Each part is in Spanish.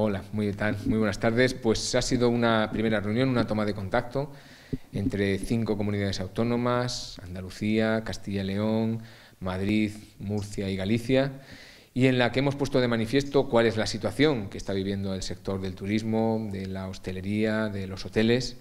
Hola, muy, tal? muy buenas tardes. Pues ha sido una primera reunión, una toma de contacto entre cinco comunidades autónomas, Andalucía, Castilla y León, Madrid, Murcia y Galicia, y en la que hemos puesto de manifiesto cuál es la situación que está viviendo el sector del turismo, de la hostelería, de los hoteles.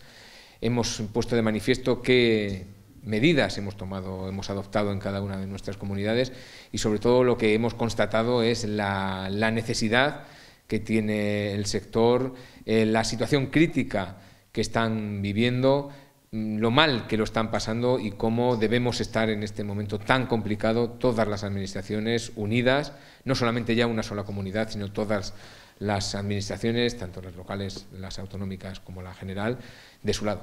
Hemos puesto de manifiesto qué medidas hemos tomado, hemos adoptado en cada una de nuestras comunidades y sobre todo lo que hemos constatado es la, la necesidad que tiene el sector, eh, la situación crítica que están viviendo, mm, lo mal que lo están pasando y cómo debemos estar en este momento tan complicado todas las administraciones unidas, no solamente ya una sola comunidad, sino todas las administraciones, tanto las locales, las autonómicas como la general, de su lado.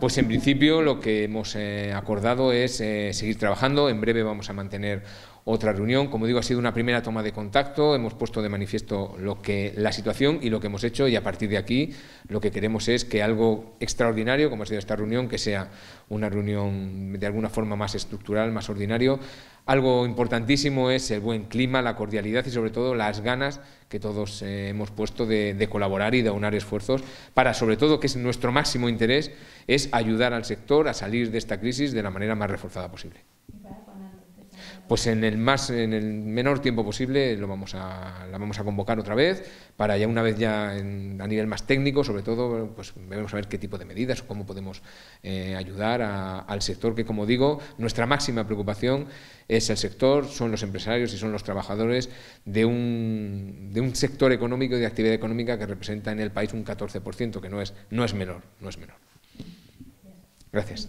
Pues en principio lo que hemos eh, acordado es eh, seguir trabajando. En breve vamos a mantener otra reunión. Como digo, ha sido una primera toma de contacto, hemos puesto de manifiesto lo que, la situación y lo que hemos hecho y a partir de aquí lo que queremos es que algo extraordinario, como ha sido esta reunión, que sea una reunión de alguna forma más estructural, más ordinario. Algo importantísimo es el buen clima, la cordialidad y sobre todo las ganas que todos eh, hemos puesto de, de, colaborar y de aunar esfuerzos para, sobre todo, que es nuestro máximo interés, es ayudar al sector a salir de esta crisis de la manera más reforzada posible pues en el más en el menor tiempo posible lo vamos a la vamos a convocar otra vez para ya una vez ya a nivel más técnico sobre todo pues a ver qué tipo de medidas o cómo podemos eh, ayudar al sector que como digo nuestra máxima preocupación es el sector son los empresarios y son los trabajadores de un, de un sector económico y de actividad económica que representa en el país un 14% que no es no es menor no es menor gracias